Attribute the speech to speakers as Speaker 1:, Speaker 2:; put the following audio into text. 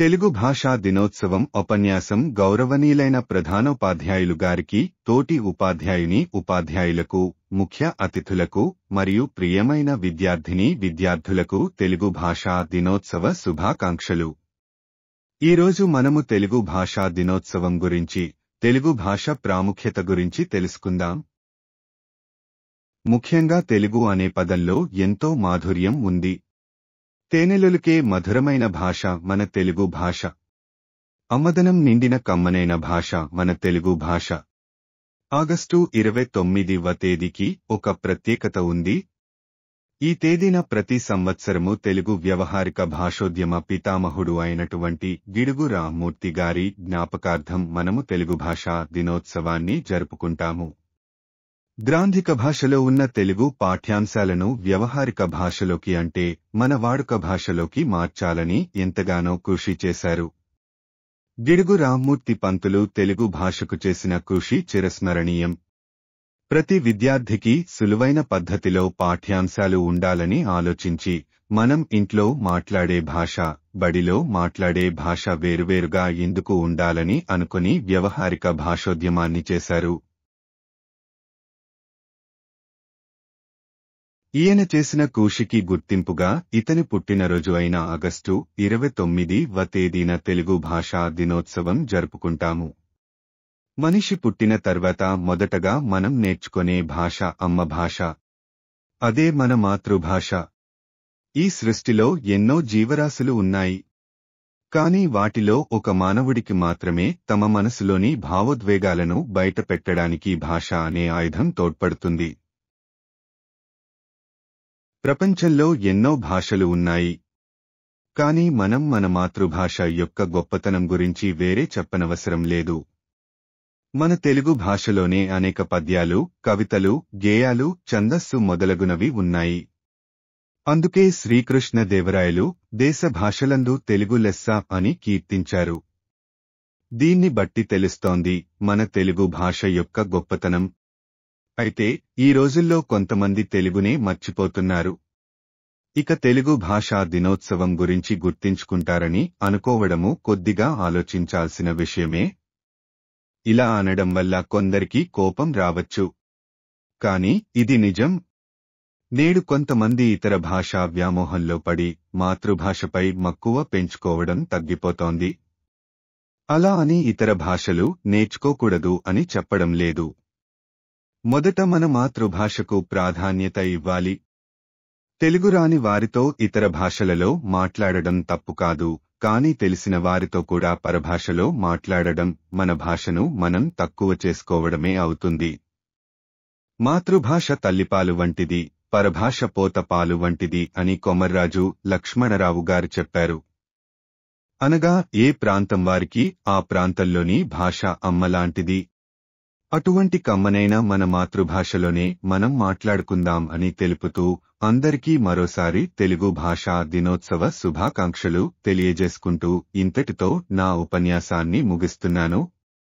Speaker 1: తెలుగు భాషా దినోత్సవం ఉపన్యాసం గౌరవనీయులైన ప్రధానోపాధ్యాయులు గారికి తోటి ఉపాధ్యాయుని ఉపాధ్యాయులకు ముఖ్య అతిథులకు మరియు ప్రియమైన విద్యార్థిని విద్యార్థులకు తెలుగు భాషా దినోత్సవ శుభాకాంక్షలు ఈరోజు మనము తెలుగు భాషా దినోత్సవం గురించి తెలుగు భాష ప్రాముఖ్యత గురించి తెలుసుకుందాం ముఖ్యంగా తెలుగు అనే పదంలో ఎంతో మాధుర్యం ఉంది తేనెలొలికే మధురమైన భాష మన తెలుగు భాష అమ్మదనం నిండిన కమ్మనైన భాష మన తెలుగు భాష ఆగస్టు ఇరవై తొమ్మిదివ తేదీకి ఒక ప్రత్యేకత ఉంది ఈ తేదీన ప్రతి సంవత్సరము తెలుగు వ్యవహారిక భాషోద్యమ పితామహుడు అయినటువంటి గిడుగు రామ్మూర్తి గారి జ్ఞాపకార్థం మనము తెలుగు భాషా దినోత్సవాన్ని జరుపుకుంటాము గ్రాంధిక భాషలో ఉన్న తెలుగు పాఠ్యాంశాలను వ్యవహారిక భాషలోకి అంటే మన వాడుక భాషలోకి మార్చాలని ఎంతగానో కృషి చేశారు గిడుగు రామ్మూర్తి పంతులు తెలుగు భాషకు చేసిన కృషి చిరస్మరణీయం ప్రతి విద్యార్థికి సులువైన పద్ధతిలో పాఠ్యాంశాలు ఉండాలని ఆలోచించి మనం ఇంట్లో మాట్లాడే భాష బడిలో మాట్లాడే భాష వేరువేరుగా ఎందుకు ఉండాలని అనుకుని వ్యవహారిక భాషోద్యమాన్ని చేశారు ఈయన చేసిన కూషికి గుర్తింపుగా ఇతని పుట్టినరోజు అయిన ఆగస్టు ఇరవై తొమ్మిది వ తేదీన తెలుగు భాషా దినోత్సవం జరుపుకుంటాము మనిషి పుట్టిన తర్వాత మొదటగా మనం నేర్చుకునే భాష అమ్మ భాష అదే మన మాతృభాష ఈ సృష్టిలో ఎన్నో జీవరాశులు ఉన్నాయి కాని వాటిలో ఒక మానవుడికి మాత్రమే తమ మనసులోని భావోద్వేగాలను బయటపెట్టడానికి భాష అనే ఆయుధం తోడ్పడుతుంది ప్రపంచంలో ఎన్నో భాషలు ఉన్నాయి కాని మనం మన మాతృభాష యొక్క గొప్పతనం గురించి వేరే చెప్పనవసరం లేదు మన తెలుగు భాషలోనే అనేక పద్యాలు కవితలు గేయాలు ఛందస్సు మొదలగునవి ఉన్నాయి అందుకే దేవరాయలు దేశ భాషలందు తెలుగు లెస్స అని కీర్తించారు దీన్ని బట్టి తెలుస్తోంది మన తెలుగు భాష యొక్క గొప్పతనం అయితే ఈ రోజుల్లో కొంతమంది తెలుగునే మర్చిపోతున్నారు ఇక తెలుగు భాషా దినోత్సవం గురించి గుర్తించుకుంటారని అనుకోవడము కొద్దిగా ఆలోచించాల్సిన విషయమే ఇలా అనడం వల్ల కొందరికి కోపం రావచ్చు కాని ఇది నిజం నేడు కొంతమంది ఇతర భాషా వ్యామోహంలో పడి మాతృభాషపై మక్కువ పెంచుకోవడం తగ్గిపోతోంది అలా అని ఇతర భాషలు నేర్చుకోకూడదు అని చెప్పడం లేదు మొదట మన మాతృభాషకు ప్రాధాన్యత ఇవ్వాలి తెలుగు రాని వారితో ఇతర భాషలలో మాట్లాడడం తప్పు కాదు కాని తెలిసిన వారితో కూడా పరభాషలో మాట్లాడడం మన భాషను మనం తక్కువ చేసుకోవడమే అవుతుంది మాతృభాష తల్లిపాలు వంటిది పరభాష పోతపాలు వంటిది అని కొమర్రాజు లక్ష్మణరావు గారు చెప్పారు అనగా ఏ ప్రాంతం వారికి ఆ ప్రాంతంలోని భాష అమ్మలాంటిది అటువంటి కమ్మనైనా మన మాతృభాషలోనే మనం మాట్లాడుకుందాం అని తెలుపుతూ అందరికీ మరోసారి తెలుగు భాషా దినోత్సవ శుభాకాంక్షలు తెలియజేసుకుంటూ ఇంతటితో నా ఉపన్యాసాన్ని ముగిస్తున్నాను